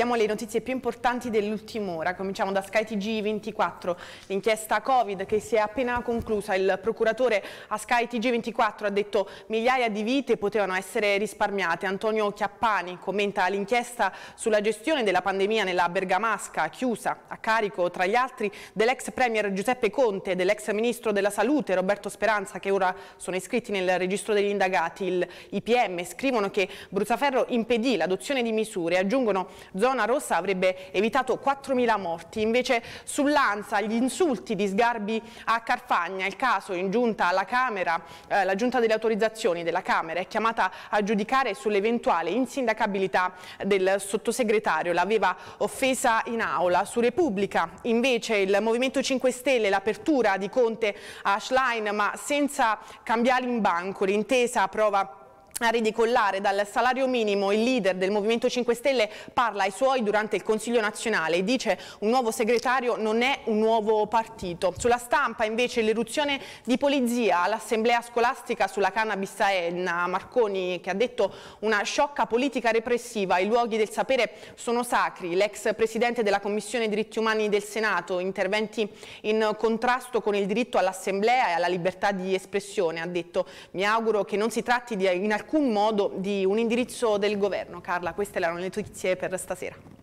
Diamo le notizie più importanti dell'ultima ora. Cominciamo da skytg 24 l'inchiesta Covid che si è appena conclusa. Il procuratore a skytg 24 ha detto migliaia di vite potevano essere risparmiate. Antonio Chiappani commenta l'inchiesta sulla gestione della pandemia nella Bergamasca, chiusa a carico tra gli altri dell'ex premier Giuseppe Conte e dell'ex ministro della Salute Roberto Speranza che ora sono iscritti nel registro degli indagati. Il IPM scrivono che Bruzzaferro impedì l'adozione di misure, aggiungono zone zona rossa avrebbe evitato 4.000 morti. Invece sull'Ansa gli insulti di sgarbi a Carfagna, il caso in giunta alla Camera, eh, la giunta delle autorizzazioni della Camera è chiamata a giudicare sull'eventuale insindacabilità del sottosegretario, l'aveva offesa in aula. Su Repubblica invece il Movimento 5 Stelle, l'apertura di Conte a Schlein ma senza cambiare in banco, l'intesa prova a ridecollare dal salario minimo il leader del Movimento 5 Stelle parla ai suoi durante il Consiglio nazionale e dice un nuovo segretario non è un nuovo partito. Sulla stampa invece l'eruzione di polizia all'assemblea scolastica sulla cannabis a Enna, Marconi che ha detto una sciocca politica repressiva, i luoghi del sapere sono sacri, l'ex presidente della Commissione diritti umani del Senato, interventi in contrasto con il diritto all'assemblea e alla libertà di espressione, ha detto mi auguro che non si tratti di in alcun alcun modo di un indirizzo del governo. Carla, queste erano le notizie per stasera.